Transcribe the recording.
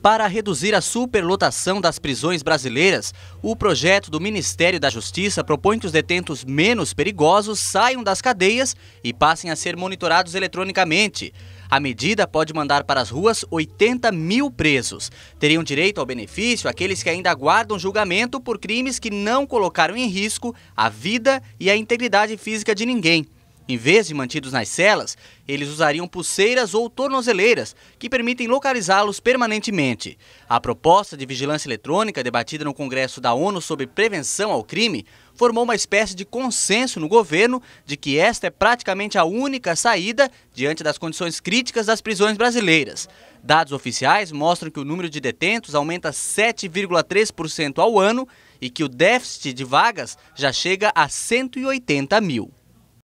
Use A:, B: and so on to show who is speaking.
A: Para reduzir a superlotação das prisões brasileiras, o projeto do Ministério da Justiça propõe que os detentos menos perigosos saiam das cadeias e passem a ser monitorados eletronicamente. A medida pode mandar para as ruas 80 mil presos. Teriam direito ao benefício aqueles que ainda aguardam julgamento por crimes que não colocaram em risco a vida e a integridade física de ninguém. Em vez de mantidos nas celas, eles usariam pulseiras ou tornozeleiras que permitem localizá-los permanentemente. A proposta de vigilância eletrônica debatida no Congresso da ONU sobre prevenção ao crime formou uma espécie de consenso no governo de que esta é praticamente a única saída diante das condições críticas das prisões brasileiras. Dados oficiais mostram que o número de detentos aumenta 7,3% ao ano e que o déficit de vagas já chega a 180 mil.